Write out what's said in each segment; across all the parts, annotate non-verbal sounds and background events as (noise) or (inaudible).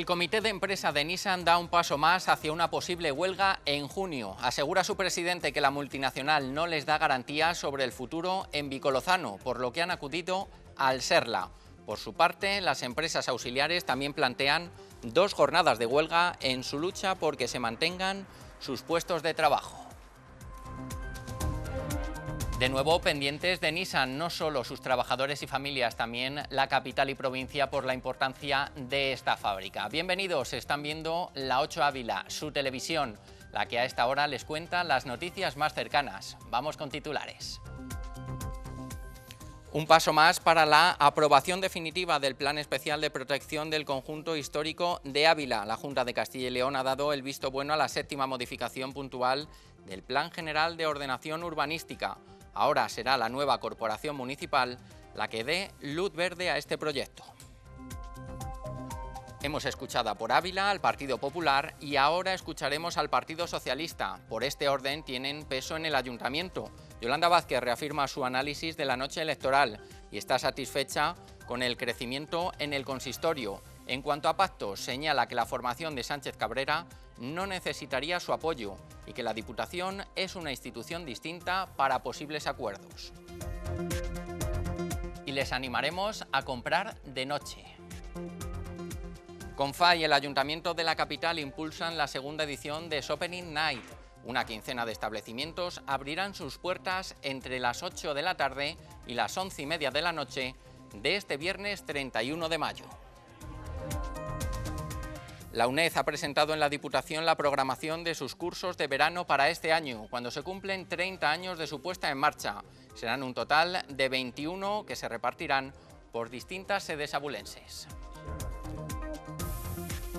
El comité de empresa de Nissan da un paso más hacia una posible huelga en junio. Asegura su presidente que la multinacional no les da garantías sobre el futuro en Bicolozano, por lo que han acudido al Serla. Por su parte, las empresas auxiliares también plantean dos jornadas de huelga en su lucha porque se mantengan sus puestos de trabajo. De nuevo, pendientes de Nissan, no solo sus trabajadores y familias, también la capital y provincia por la importancia de esta fábrica. Bienvenidos, están viendo La 8 Ávila, su televisión, la que a esta hora les cuenta las noticias más cercanas. Vamos con titulares. Un paso más para la aprobación definitiva del Plan Especial de Protección del Conjunto Histórico de Ávila. La Junta de Castilla y León ha dado el visto bueno a la séptima modificación puntual del Plan General de Ordenación Urbanística. Ahora será la nueva corporación municipal la que dé luz verde a este proyecto. Hemos escuchado por Ávila, al Partido Popular y ahora escucharemos al Partido Socialista. Por este orden tienen peso en el Ayuntamiento. Yolanda Vázquez reafirma su análisis de la noche electoral y está satisfecha con el crecimiento en el consistorio. En cuanto a pactos, señala que la formación de Sánchez Cabrera no necesitaría su apoyo y que la Diputación es una institución distinta para posibles acuerdos. Y les animaremos a comprar de noche. CONFA y el Ayuntamiento de la Capital impulsan la segunda edición de Opening Night. Una quincena de establecimientos abrirán sus puertas entre las 8 de la tarde y las 11 y media de la noche de este viernes 31 de mayo. La UNED ha presentado en la Diputación la programación de sus cursos de verano para este año, cuando se cumplen 30 años de su puesta en marcha. Serán un total de 21 que se repartirán por distintas sedes abulenses.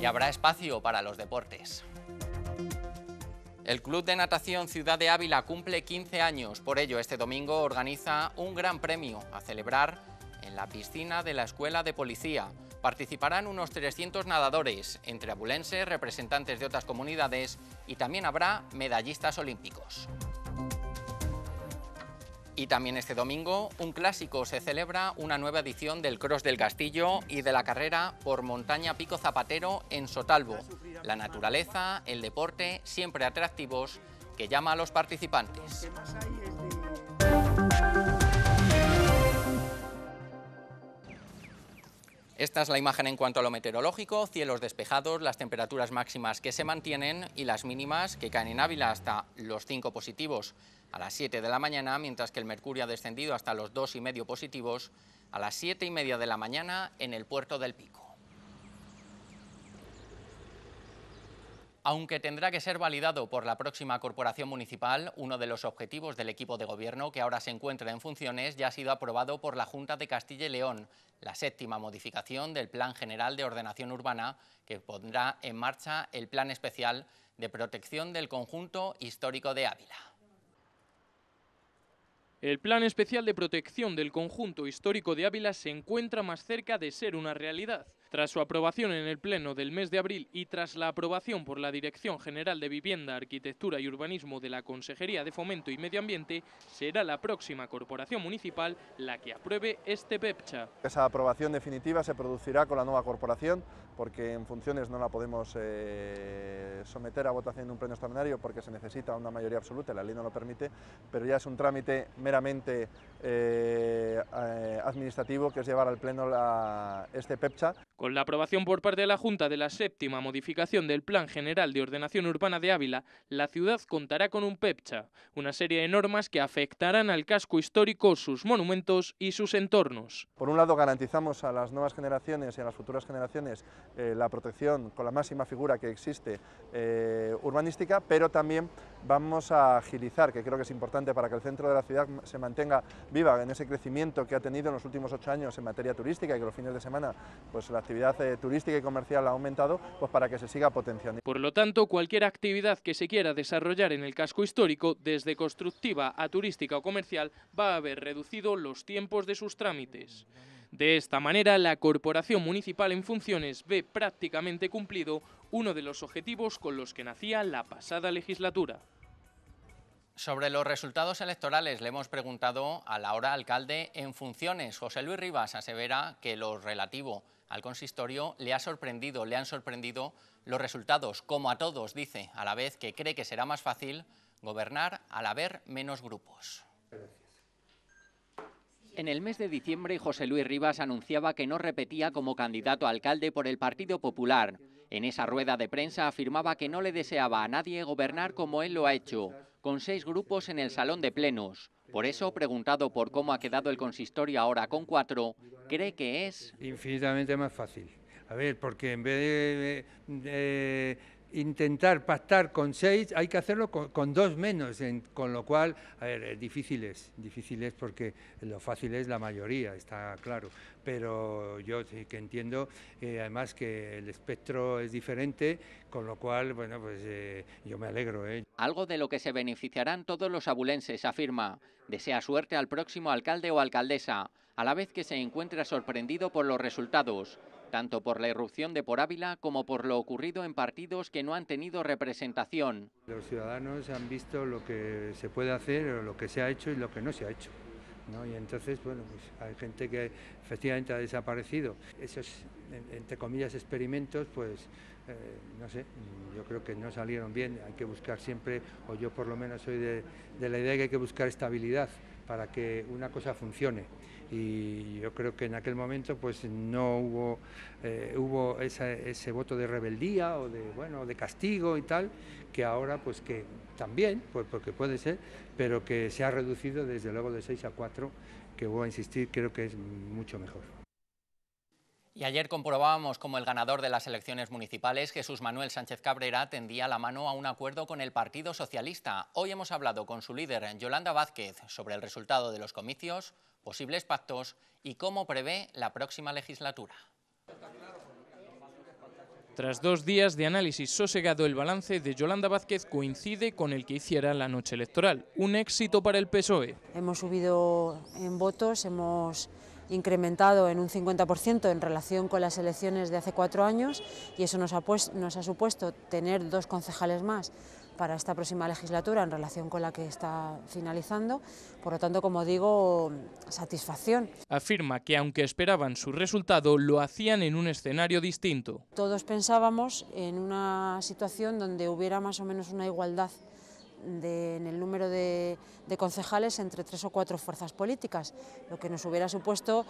Y habrá espacio para los deportes. El Club de Natación Ciudad de Ávila cumple 15 años, por ello este domingo organiza un gran premio a celebrar en la piscina de la Escuela de Policía. Participarán unos 300 nadadores, entre abulenses, representantes de otras comunidades y también habrá medallistas olímpicos. Y también este domingo, un clásico, se celebra una nueva edición del Cross del Castillo y de la carrera por montaña Pico Zapatero en Sotalvo... La naturaleza, el deporte, siempre atractivos, que llama a los participantes. Esta es la imagen en cuanto a lo meteorológico, cielos despejados, las temperaturas máximas que se mantienen y las mínimas que caen en Ávila hasta los 5 positivos a las 7 de la mañana, mientras que el mercurio ha descendido hasta los 2,5 positivos a las 7 y media de la mañana en el puerto del Pico. Aunque tendrá que ser validado por la próxima corporación municipal, uno de los objetivos del equipo de gobierno que ahora se encuentra en funciones ya ha sido aprobado por la Junta de Castilla y León, la séptima modificación del Plan General de Ordenación Urbana que pondrá en marcha el Plan Especial de Protección del Conjunto Histórico de Ávila. El Plan Especial de Protección del Conjunto Histórico de Ávila se encuentra más cerca de ser una realidad. Tras su aprobación en el Pleno del mes de abril y tras la aprobación por la Dirección General de Vivienda, Arquitectura y Urbanismo de la Consejería de Fomento y Medio Ambiente, será la próxima Corporación Municipal la que apruebe este PEPCHA. Esa aprobación definitiva se producirá con la nueva Corporación, porque en funciones no la podemos eh, someter a votación en un Pleno extraordinario porque se necesita una mayoría absoluta, la ley no lo permite, pero ya es un trámite meramente eh, eh, administrativo que es llevar al Pleno este PEPCHA. Con la aprobación por parte de la Junta de la séptima modificación del Plan General de Ordenación Urbana de Ávila, la ciudad contará con un PEPCHA, una serie de normas que afectarán al casco histórico, sus monumentos y sus entornos. Por un lado, garantizamos a las nuevas generaciones y a las futuras generaciones eh, la protección con la máxima figura que existe eh, urbanística, pero también vamos a agilizar, que creo que es importante para que el centro de la ciudad se mantenga viva en ese crecimiento que ha tenido en los últimos ocho años en materia turística y que los fines de semana pues la actividad eh, turística y comercial ha aumentado, pues para que se siga potenciando. Por lo tanto, cualquier actividad que se quiera desarrollar en el casco histórico, desde constructiva a turística o comercial, va a haber reducido los tiempos de sus trámites. De esta manera, la Corporación Municipal en Funciones ve prácticamente cumplido uno de los objetivos con los que nacía la pasada legislatura. Sobre los resultados electorales le hemos preguntado ...a la hora alcalde en funciones. José Luis Rivas asevera que lo relativo al consistorio le ha sorprendido, le han sorprendido los resultados, como a todos, dice, a la vez que cree que será más fácil gobernar al haber menos grupos. En el mes de diciembre, José Luis Rivas anunciaba que no repetía como candidato a alcalde por el Partido Popular. En esa rueda de prensa afirmaba que no le deseaba a nadie gobernar como él lo ha hecho, con seis grupos en el salón de plenos. Por eso, preguntado por cómo ha quedado el consistorio ahora con cuatro, cree que es... Infinitamente más fácil. A ver, porque en vez de, intentar pactar con seis, hay que hacerlo con, dos menos, con lo cual, a ver, difícil es, porque lo fácil es la mayoría, está claro, pero yo sí que entiendo, eh, además que el espectro es diferente, con lo cual, bueno, pues eh, yo me alegro. ¿eh? Algo de lo que se beneficiarán todos los abulenses, afirma. Desea suerte al próximo alcalde o alcaldesa, a la vez que se encuentra sorprendido por los resultados tanto por la irrupción de Por Ávila como por lo ocurrido en partidos que no han tenido representación. Los ciudadanos han visto lo que se puede hacer, lo que se ha hecho y lo que no se ha hecho. Y entonces, bueno, pues hay gente que efectivamente ha desaparecido. Esos, entre comillas, experimentos, pues, eh, no sé, yo creo que no salieron bien. Hay que buscar siempre, o yo por lo menos soy de, de la idea que hay que buscar estabilidad para que una cosa funcione y yo creo que en aquel momento pues no hubo, eh, hubo ese voto de rebeldía o de, bueno, de castigo y tal, que ahora pues que también, pues, porque puede ser, pero que se ha reducido desde luego de 6 a 4, que voy a insistir, creo que es mucho mejor. Y ayer comprobábamos como el ganador de las elecciones municipales, Jesús Manuel Sánchez Cabrera, tendía la mano a un acuerdo con el Partido Socialista. Hoy hemos hablado con su líder, Yolanda Vázquez, sobre el resultado de los comicios, posibles pactos y cómo prevé la próxima legislatura. Tras dos días de análisis sosegado, el balance de Yolanda Vázquez coincide con el que hiciera la noche electoral. Un éxito para el PSOE. Hemos subido en votos, hemos incrementado en un 50% en relación con las elecciones de hace cuatro años y eso nos ha, pues, nos ha supuesto tener dos concejales más para esta próxima legislatura en relación con la que está finalizando. Por lo tanto, como digo, satisfacción. Afirma que aunque esperaban su resultado, lo hacían en un escenario distinto. Todos pensábamos en una situación donde hubiera más o menos una igualdad en el número de, concejales entre tres o cuatro fuerzas políticas, lo que nos hubiera supuesto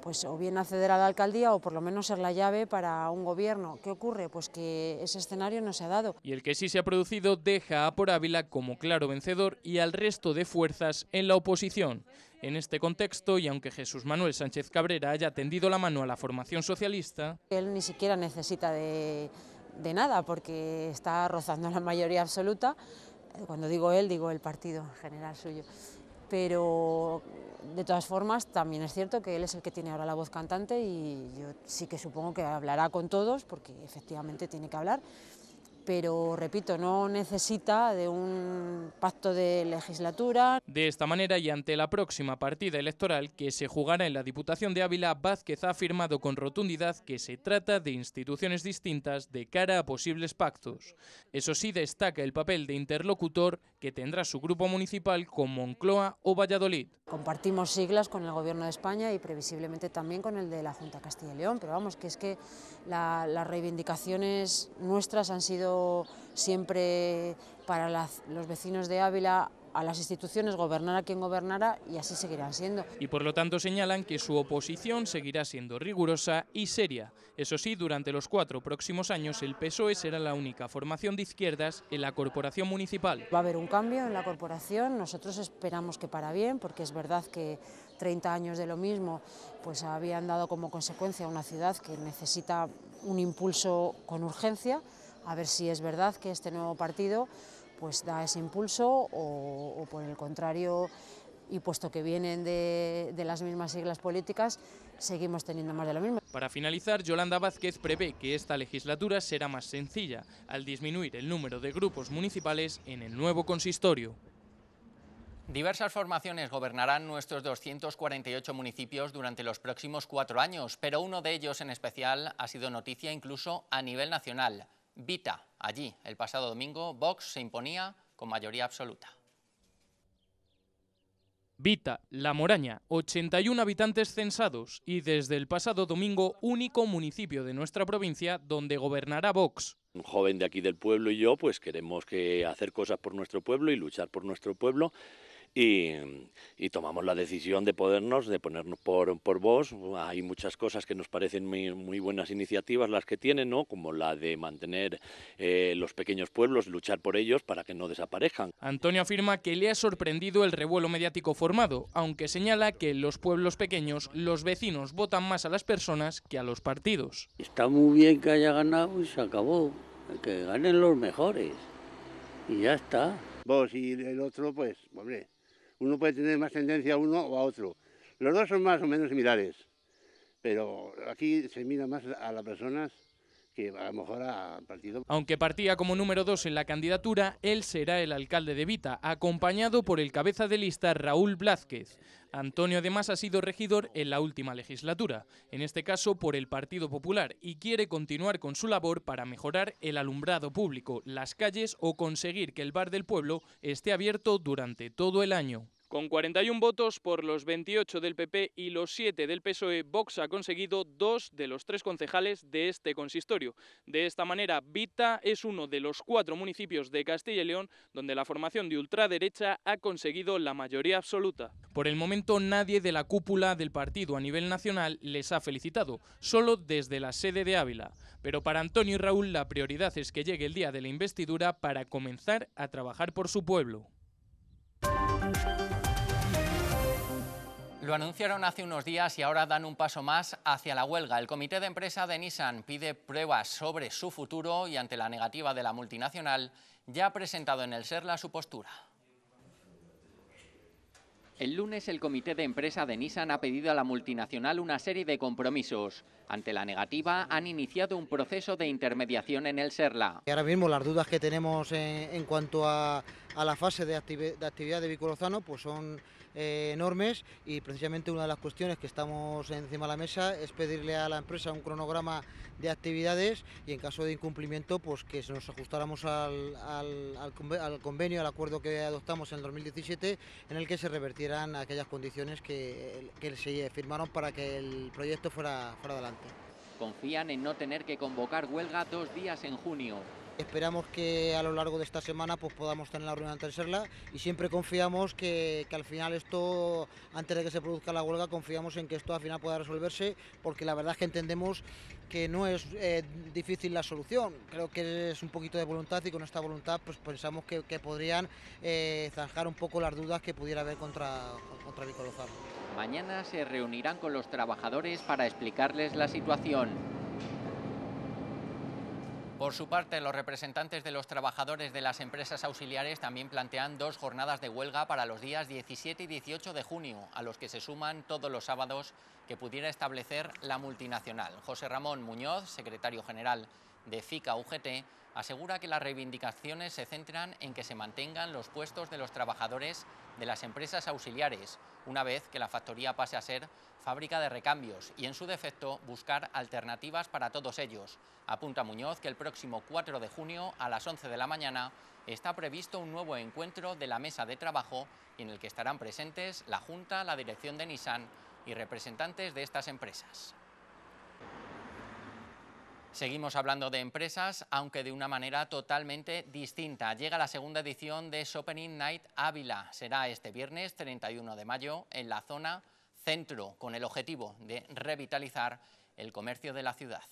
pues o bien acceder a la alcaldía o por lo menos ser la llave para un gobierno. ¿Qué ocurre? Pues que ese escenario no se ha dado. Y el que sí se ha producido deja a Por Ávila como claro vencedor y al resto de fuerzas en la oposición. En este contexto, y aunque Jesús Manuel Sánchez Cabrera haya tendido la mano a la formación socialista... Él ni siquiera necesita de, nada porque está rozando la mayoría absoluta. Cuando digo él, digo el partido en general suyo pero de todas formas también es cierto que él es el que tiene ahora la voz cantante y yo sí que supongo que hablará con todos porque efectivamente tiene que hablar pero repito, no necesita de un pacto de legislatura. De esta manera y ante la próxima partida electoral que se jugará en la Diputación de Ávila, Vázquez ha afirmado con rotundidad que se trata de instituciones distintas de cara a posibles pactos. Eso sí, destaca el papel de interlocutor que tendrá su grupo municipal con Moncloa o Valladolid. Compartimos siglas con el Gobierno de España y previsiblemente también con el de la Junta Castilla y León, pero vamos, que es que las reivindicaciones nuestras han sido siempre para los vecinos de Ávila a las instituciones, gobernará quien gobernara y así seguirán siendo. Y por lo tanto señalan que su oposición seguirá siendo rigurosa y seria. Eso sí, durante los cuatro próximos años el PSOE será la única formación de izquierdas en la corporación municipal. Va a haber un cambio en la corporación, nosotros esperamos que para bien, porque es verdad que 30 años de lo mismo pues habían dado como consecuencia una ciudad que necesita un impulso con urgencia a ver si es verdad que este nuevo partido pues da ese impulso o, por el contrario y puesto que vienen de, de, las mismas siglas políticas, seguimos teniendo más de lo mismo. Para finalizar, Yolanda Vázquez prevé que esta legislatura será más sencilla al disminuir el número de grupos municipales en el nuevo consistorio. Diversas formaciones gobernarán nuestros 248 municipios durante los próximos cuatro años, pero uno de ellos en especial ha sido noticia incluso a nivel nacional. Vita. Allí, el pasado domingo, Vox se imponía con mayoría absoluta. Vita, La Moraña, 81 habitantes censados y desde el pasado domingo único municipio de nuestra provincia donde gobernará Vox. Un joven de aquí del pueblo y yo pues queremos que hacer cosas por nuestro pueblo y luchar por nuestro pueblo Mm, y, tomamos la decisión de podernos, de ponernos por, por vos. Hay muchas cosas que nos parecen muy, buenas iniciativas las que tienen, ¿no? como la de mantener eh, los pequeños pueblos, luchar por ellos para que no desaparezcan. Antonio afirma que le ha sorprendido el revuelo mediático formado, aunque señala que en los pueblos pequeños los vecinos votan más a las personas que a los partidos. Está muy bien que haya ganado y se acabó, que ganen los mejores y ya está. Vos y el otro, pues, hombre, uno puede tener más tendencia a uno o a otro. Los dos son más o menos similares, pero aquí se mira más a las personas aunque partía como número dos en la candidatura, él será el alcalde de Vita, acompañado por el cabeza de lista Raúl Blázquez. Antonio además ha sido regidor en la última legislatura, en este caso por el Partido Popular, y quiere continuar con su labor para mejorar el alumbrado público, las calles o conseguir que el bar del pueblo esté abierto durante todo el año. Con 41 votos por los 28 del PP y los 7 del PSOE, Vox ha conseguido dos de los tres concejales de este consistorio. De esta manera, Vita es uno de los cuatro municipios de Castilla y León donde la formación de ultraderecha ha conseguido la mayoría absoluta. Por el momento, nadie de la cúpula del partido a nivel nacional les ha felicitado, solo desde la sede de Ávila. Pero para Antonio y Raúl, la prioridad es que llegue el día de la investidura para comenzar a trabajar por su pueblo. Lo anunciaron hace unos días y ahora dan un paso más hacia la huelga. El comité de empresa de Nissan pide pruebas sobre su futuro y ante la negativa de la multinacional ya ha presentado en el SERLA su postura. El lunes el comité de empresa de Nissan ha pedido a la multinacional una serie de compromisos. Ante la negativa han iniciado un proceso de intermediación en el SERLA. Y ahora mismo las dudas que tenemos en, cuanto a, la fase de, actividad de Vicolozano pues son eh, enormes y precisamente una de las cuestiones que estamos encima de la mesa es pedirle a la empresa un cronograma de actividades y en caso de incumplimiento pues que nos ajustáramos al, convenio, al acuerdo que adoptamos en el 2017 en el que se revertieran aquellas condiciones que, que se firmaron para que el proyecto fuera, fuera adelante. Confían en no tener que convocar huelga dos días en junio. Esperamos que a lo largo de esta semana pues, podamos tener la reunión antes de serla y siempre confiamos que, al final esto, antes de que se produzca la huelga, confiamos en que esto al final pueda resolverse porque la verdad es que entendemos que no es eh, difícil la solución. Creo que es un poquito de voluntad y con esta voluntad pues pensamos que, podrían eh, zanjar un poco las dudas que pudiera haber contra, contra Lozano. Mañana se reunirán con los trabajadores para explicarles la situación. Por su parte, los representantes de los trabajadores de las empresas auxiliares también plantean dos jornadas de huelga para los días 17 y 18 de junio, a los que se suman todos los sábados que pudiera establecer la multinacional. José Ramón Muñoz, secretario general de FICA-UGT, asegura que las reivindicaciones se centran en que se mantengan los puestos de los trabajadores de las empresas auxiliares, una vez que la factoría pase a ser fábrica de recambios y, en su defecto, buscar alternativas para todos ellos. Apunta Muñoz que el próximo 4 de junio, a las 11 de la mañana, está previsto un nuevo encuentro de la mesa de trabajo en el que estarán presentes la Junta, la dirección de Nissan y representantes de estas empresas. Seguimos hablando de empresas, aunque de una manera totalmente distinta. Llega la segunda edición de Shopping Night Ávila. Será este viernes 31 de mayo en la zona centro, con el objetivo de revitalizar el comercio de la ciudad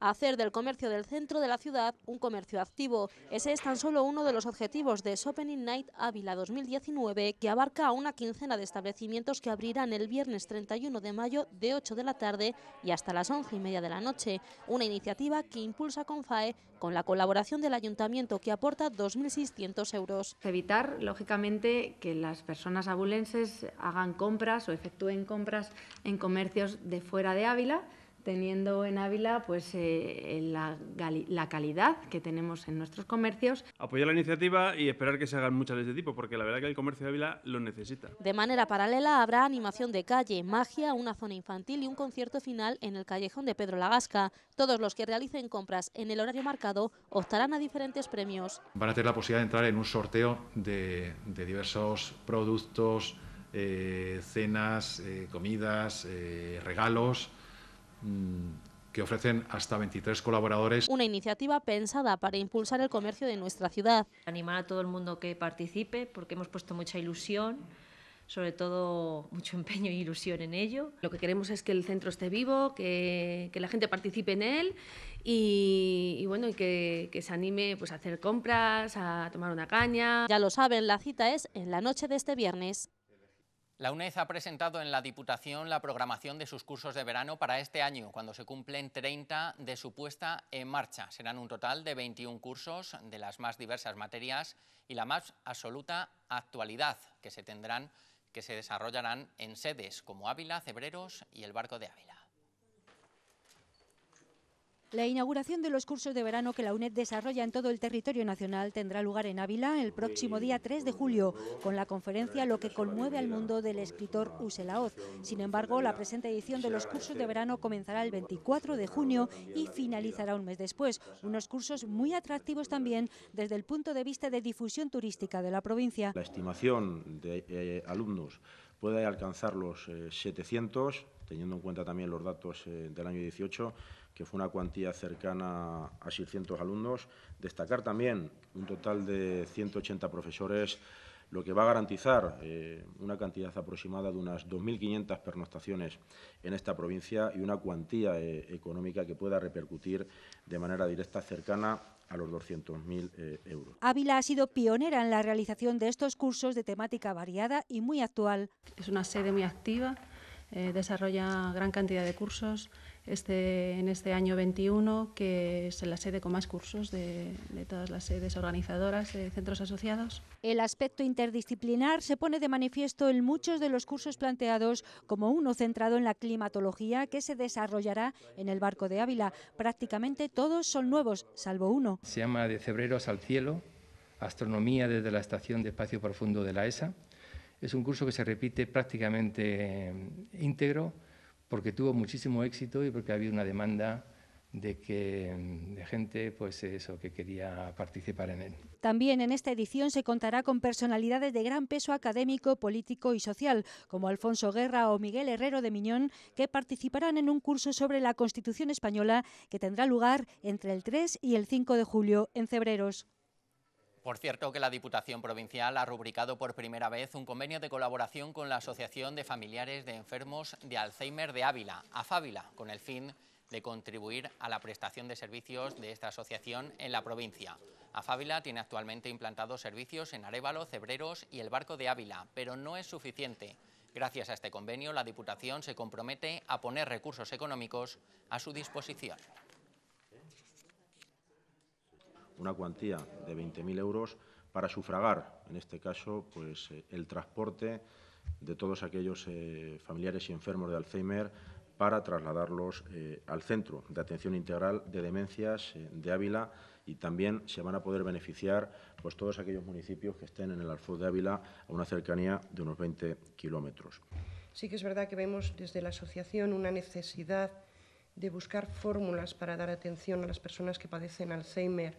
hacer del comercio del centro de la ciudad un comercio activo. Ese es tan solo uno de los objetivos de Shopping Night Ávila 2019, que abarca a una quincena de establecimientos que abrirán el viernes 31 de mayo de 8 de la tarde y hasta las 11 y media de la noche. Una iniciativa que impulsa CONFAE con la colaboración del ayuntamiento que aporta 2.600 euros. Evitar, lógicamente, que las personas abulenses hagan compras o efectúen compras en comercios de fuera de Ávila teniendo en Ávila pues, eh, la, calidad que tenemos en nuestros comercios. Apoyar la iniciativa y esperar que se hagan muchas de este tipo, porque la verdad que el comercio de Ávila lo necesita. De manera paralela habrá animación de calle, magia, una zona infantil y un concierto final en el callejón de Pedro Lagasca. Todos los que realicen compras en el horario marcado optarán a diferentes premios. Van a tener la posibilidad de entrar en un sorteo de, diversos productos, eh, cenas, eh, comidas, regalos Mm, que ofrecen hasta 23 colaboradores. Una iniciativa pensada para impulsar el comercio de nuestra ciudad. Animar a todo el mundo que participe porque hemos puesto mucha ilusión sobre todo mucho (laughs) empeño e ilusión en ello. Lo que queremos es que el centro esté vivo, que, la gente participe en él y, bueno, que, se anime pues, a hacer compras, a tomar una caña. Ya lo saben, la cita es en la noche de este viernes. La UNED ha presentado en la Diputación la programación de sus cursos de verano para este año, cuando se cumplen 30 de su puesta en marcha. Serán un total de 21 cursos de las más diversas materias y la más absoluta actualidad que se tendrán, que se desarrollarán en sedes como Ávila, Cebreros y el Barco de Ávila. La inauguración de los cursos de verano que la UNED desarrolla en todo el territorio nacional tendrá lugar en Ávila el próximo día 3 de julio, con la conferencia Lo que conmueve al mundo del escritor Uselaoz. Sin embargo, la presente edición de los cursos de verano comenzará el 24 de junio y finalizará un mes después. Unos cursos muy atractivos también desde el punto de vista de difusión turística de la provincia. La estimación de eh, alumnos puede alcanzar los 700, eh, teniendo en cuenta también los datos eh, del año 18 que fue una cuantía cercana a 600 alumnos. Destacar también un total de 180 profesores, lo que va a garantizar eh, una cantidad aproximada de unas 2.500 pernoctaciones en esta provincia y una cuantía eh, económica que pueda repercutir de manera directa cercana a los 200.000 eh, euros. Ávila ha sido pionera en la realización de estos cursos de temática variada y muy actual. Es una sede muy activa, desarrolla gran cantidad de cursos, este, en este año 21, que es la sede con más cursos de, todas las sedes organizadoras de centros asociados. El aspecto interdisciplinar se pone de manifiesto en muchos de los cursos planteados, como uno centrado en la climatología que se desarrollará en el barco de Ávila. Prácticamente todos son nuevos, salvo uno. Se llama De Cebreros al Cielo, Astronomía desde la Estación de Espacio Profundo de la ESA. Es un curso que se repite prácticamente eh, íntegro porque tuvo muchísimo éxito y porque había una demanda de que de gente pues eso que quería participar en él. También en esta edición se contará con personalidades de gran peso académico, político y social, como Alfonso Guerra o Miguel Herrero de Miñón, que participarán en un curso sobre la Constitución española que tendrá lugar entre el 3 y el 5 de julio en Cebreros. Por cierto que la Diputación Provincial ha rubricado por primera vez un convenio de colaboración con la Asociación de Familiares de Enfermos de Alzheimer de Ávila, AFÁVILA, con el fin de contribuir a la prestación de servicios de esta asociación en la provincia. AFÁVILA tiene actualmente implantados servicios en Arevalo, Cebreros y el Barco de Ávila, pero no es suficiente. Gracias a este convenio, la Diputación se compromete a poner recursos económicos a su disposición una cuantía de 20.000 euros para sufragar, en este caso, pues, eh, el transporte de todos aquellos eh, familiares y enfermos de Alzheimer para trasladarlos eh, al Centro de Atención Integral de Demencias de Ávila y también se van a poder beneficiar pues, todos aquellos municipios que estén en el Alfoz de Ávila a una cercanía de unos 20 kilómetros. Sí que es verdad que vemos desde la asociación una necesidad de buscar fórmulas para dar atención a las personas que padecen Alzheimer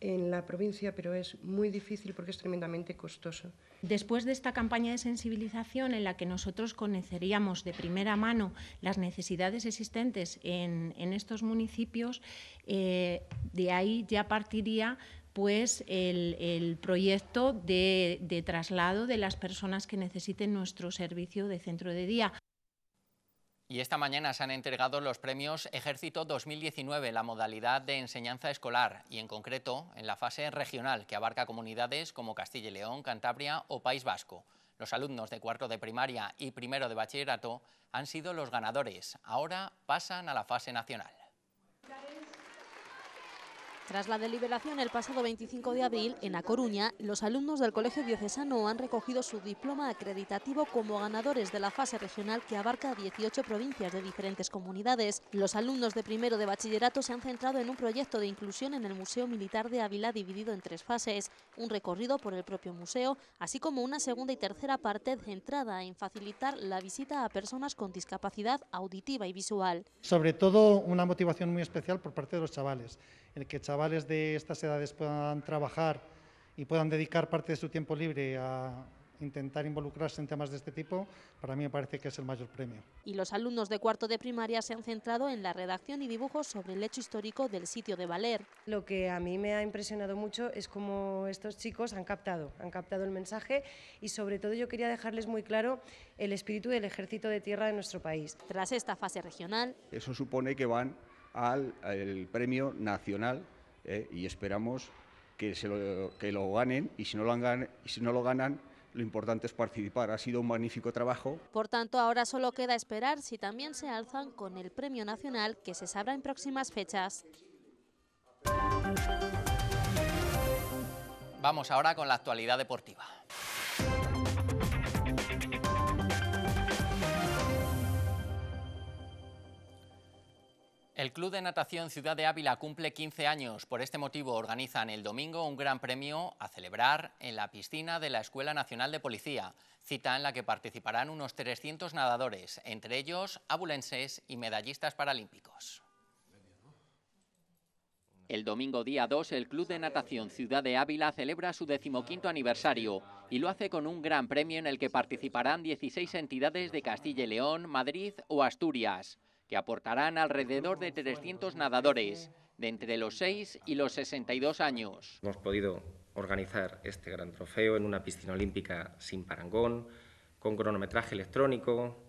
en la provincia, pero es muy difícil porque es tremendamente costoso. Después de esta campaña de sensibilización en la que nosotros conoceríamos de primera mano las necesidades existentes en, estos municipios, eh, de ahí ya partiría pues el, proyecto de, traslado de las personas que necesiten nuestro servicio de centro de día, y esta mañana se han entregado los premios Ejército 2019, la modalidad de enseñanza escolar, y en concreto en la fase regional, que abarca comunidades como Castilla y León, Cantabria o País Vasco. Los alumnos de cuarto de primaria y primero de bachillerato han sido los ganadores. Ahora pasan a la fase nacional. Tras la deliberación el pasado 25 de abril, en A Coruña, los alumnos del Colegio Diocesano han recogido su diploma acreditativo como ganadores de la fase regional que abarca 18 provincias de diferentes comunidades. Los alumnos de primero de bachillerato se han centrado en un proyecto de inclusión en el Museo Militar de Ávila dividido en tres fases, un recorrido por el propio museo, así como una segunda y tercera parte centrada en facilitar la visita a personas con discapacidad auditiva y visual. Sobre todo una motivación muy especial por parte de los chavales el que chavales de estas edades puedan trabajar y puedan dedicar parte de su tiempo libre a, intentar involucrarse en temas de este tipo, para mí me parece que es el mayor premio. Y los alumnos de cuarto de primaria se han centrado en la redacción y dibujos sobre el hecho histórico del sitio de Valer. Lo que a mí me ha impresionado mucho es cómo estos chicos han captado, han captado el mensaje y sobre todo yo quería dejarles muy claro el espíritu del ejército de tierra de nuestro país. Tras esta fase regional... Eso supone que van al, premio nacional eh, y esperamos que, se lo, que lo ganen y si no lo, han, si no lo ganan lo importante es participar. Ha sido un magnífico trabajo. Por tanto, ahora solo queda esperar si también se alzan con el Premio Nacional que se sabrá en próximas fechas. Vamos ahora con la actualidad deportiva. El Club de Natación Ciudad de Ávila cumple 15 años. Por este motivo organizan el domingo un gran premio a celebrar en la piscina de la Escuela Nacional de Policía, cita en la que participarán unos 300 nadadores, entre ellos abulenses y medallistas paralímpicos. El domingo día 2, el Club de Natación Ciudad de Ávila celebra su decimoquinto aniversario y lo hace con un gran premio en el que participarán 16 entidades de Castilla y León, Madrid o Asturias que aportarán alrededor de 300 nadadores de entre los 6 y los 62 años. Hemos podido organizar este gran trofeo en una piscina olímpica sin parangón, con cronometraje electrónico,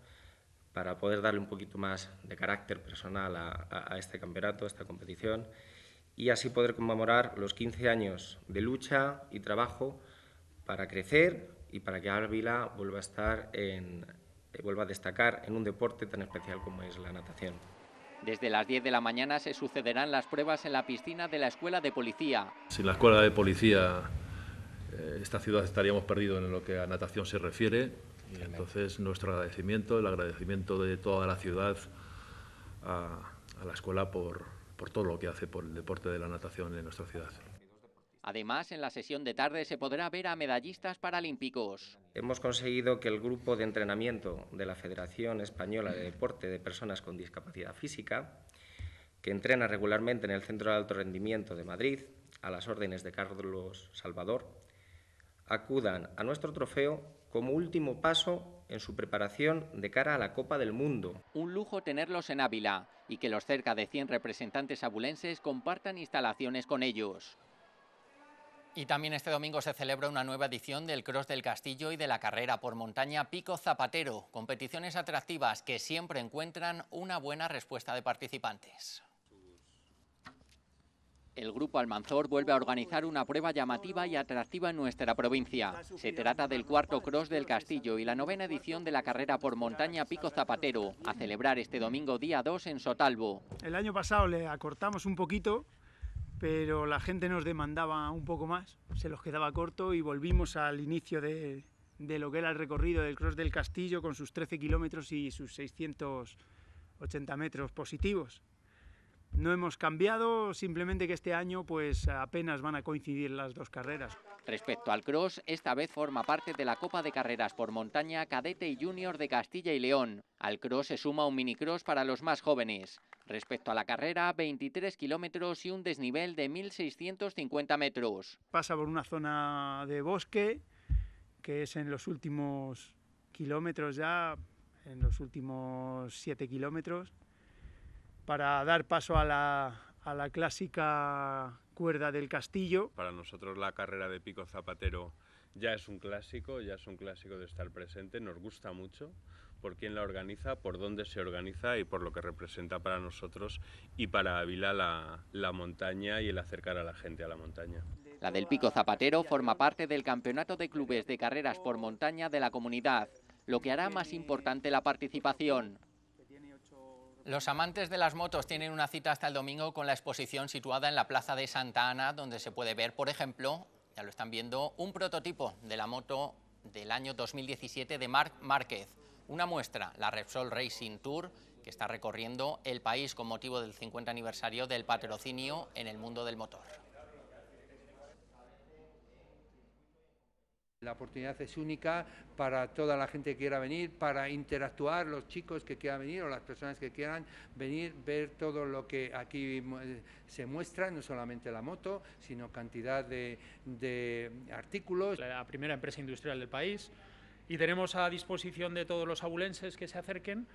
para poder darle un poquito más de carácter personal a, este campeonato, a esta competición, y así poder conmemorar los 15 años de lucha y trabajo para crecer y para que Ávila vuelva a estar en, vuelva a destacar en un deporte tan especial como es la natación. Desde las 10 de la mañana se sucederán las pruebas en la piscina de la Escuela de Policía. Sin la Escuela de Policía, eh, esta ciudad estaríamos perdidos en lo que a natación se refiere. Y entonces nuestro agradecimiento, el agradecimiento de toda la ciudad a, la escuela por todo lo que hace por el deporte de la natación en nuestra ciudad. Además, en la sesión de tarde se podrá ver a medallistas paralímpicos. Hemos conseguido que el grupo de entrenamiento de la Federación Española de Deporte de Personas con Discapacidad Física, que entrena regularmente en el Centro de Alto Rendimiento de Madrid, a las órdenes de Carlos Salvador, acudan a nuestro trofeo como último paso en su preparación de cara a la Copa del Mundo. Un lujo tenerlos en Ávila y que los cerca de 100 representantes abulenses compartan instalaciones con ellos. Y también este domingo se celebra una nueva edición del Cross del Castillo y de la carrera por montaña Pico Zapatero, competiciones atractivas que siempre encuentran una buena respuesta de participantes. El Grupo Almanzor vuelve a organizar una prueba llamativa y atractiva en nuestra provincia. Se trata del cuarto Cross del Castillo y la novena edición de la carrera por montaña Pico Zapatero, a celebrar este domingo día 2 en Sotalbo. El año pasado le acortamos un poquito pero la gente nos demandaba un poco más, se los quedaba corto y volvimos al inicio de, de lo que era el recorrido del Cross del Castillo con sus 13 kilómetros y sus 680 metros positivos. No hemos cambiado, simplemente que este año pues apenas van a coincidir las dos carreras. Respecto al cross, esta vez forma parte de la Copa de Carreras por Montaña Cadete y Junior de Castilla y León. Al cross se suma un minicross para los más jóvenes. Respecto a la carrera, 23 kilómetros y un desnivel de 1.650 metros. Pasa por una zona de bosque, que es en los últimos kilómetros ya, en los últimos siete kilómetros, para dar paso a la, clásica cuerda del castillo. Para nosotros la carrera de Pico Zapatero ya es un clásico, ya es un clásico de estar presente, nos gusta mucho por quién la organiza, por dónde se organiza y por lo que representa para nosotros y para Ávila la, montaña y el acercar a la gente a la montaña. La del Pico Zapatero forma parte del Campeonato de Clubes de Carreras por Montaña de la Comunidad, lo que hará más importante la participación. Los amantes de las motos tienen una cita hasta el domingo con la exposición situada en la Plaza de Santa Ana, donde se puede ver, por ejemplo, ya lo están viendo, un prototipo de la moto del año 2017 de Marc Márquez. Una muestra, la Repsol Racing Tour, que está recorriendo el país con motivo del 50 aniversario del patrocinio en el mundo del motor. La oportunidad es única para toda la gente que quiera venir, para interactuar los chicos que quieran venir o las personas que quieran venir, ver todo lo que aquí eh, se muestra, no solamente la moto, sino cantidad de, artículos. La primera empresa industrial del país y tenemos a disposición de todos los abulenses que se acerquen.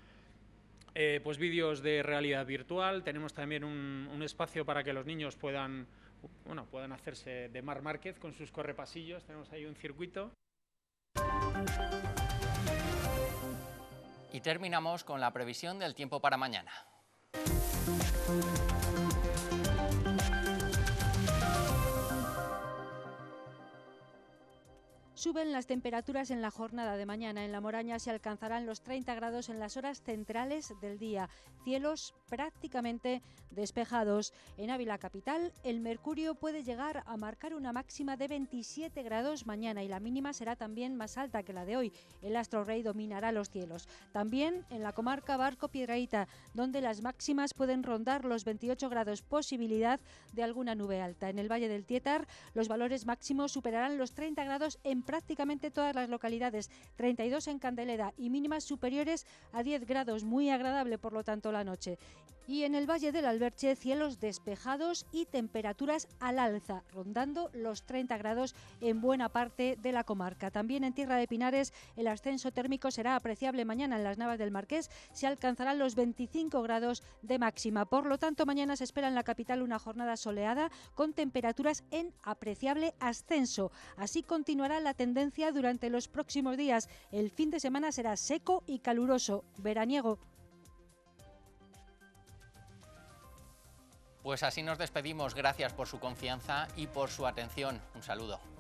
Eh, pues vídeos de realidad virtual, tenemos también un espacio para que los niños puedan bueno, pueden hacerse de Mar Márquez con sus correpasillos. Tenemos ahí un circuito. Y terminamos con la previsión del tiempo para mañana. Suben las temperaturas en la jornada de mañana. En la Moraña se alcanzarán los 30 grados en las horas centrales del día. Cielos prácticamente despejados. En Ávila Capital, el mercurio puede llegar a marcar una máxima de 27 grados mañana y la mínima será también más alta que la de hoy. El astro rey dominará los cielos. También en la comarca Barco Piedraíta, donde las máximas pueden rondar los 28 grados, posibilidad de alguna nube alta. En el Valle del Tietar, los valores máximos superarán los 30 grados en prácticamente todas las localidades, 32 en Candelera y mínimas superiores a 10 grados, muy agradable por lo tanto la noche. Y en el Valle del Alberche, cielos despejados y temperaturas al alza, rondando los 30 grados en buena parte de la comarca. También en Tierra de Pinares, el ascenso térmico será apreciable mañana en las Navas del Marqués. Se alcanzarán los 25 grados de máxima. Por lo tanto, mañana se espera en la capital una jornada soleada con temperaturas en apreciable ascenso. Así continuará la tendencia durante los próximos días. El fin de semana será seco y caluroso, veraniego. Pues así nos despedimos. Gracias por su confianza y por su atención. Un saludo.